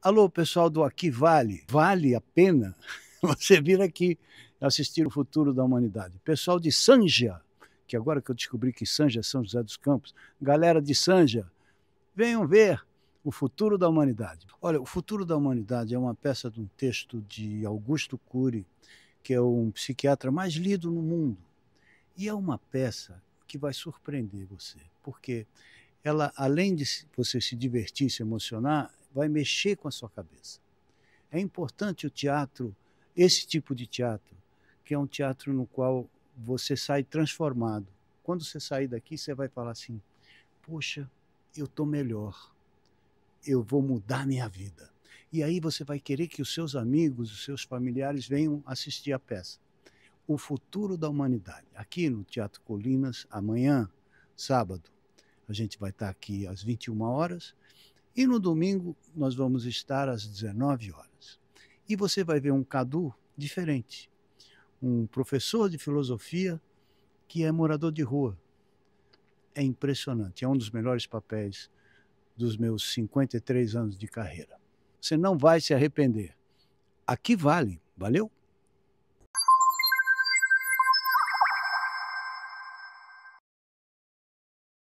Alô, pessoal do Aqui Vale, vale a pena você vir aqui assistir o futuro da humanidade. Pessoal de Sanja, que agora que eu descobri que Sanja é São José dos Campos, galera de Sanja, venham ver o futuro da humanidade. Olha, o futuro da humanidade é uma peça de um texto de Augusto Cury, que é um psiquiatra mais lido no mundo. E é uma peça que vai surpreender você, porque ela, além de você se divertir, se emocionar, vai mexer com a sua cabeça. É importante o teatro, esse tipo de teatro, que é um teatro no qual você sai transformado. Quando você sair daqui, você vai falar assim: poxa, eu estou melhor, eu vou mudar minha vida. E aí você vai querer que os seus amigos, os seus familiares venham assistir a peça. O futuro da humanidade. Aqui no Teatro Colinas, amanhã, sábado, a gente vai estar aqui às 21 horas. E no domingo nós vamos estar às 19 horas. E você vai ver um Cadu diferente, um professor de filosofia que é morador de rua. É impressionante, é um dos melhores papéis dos meus 53 anos de carreira. Você não vai se arrepender. Aqui vale, valeu?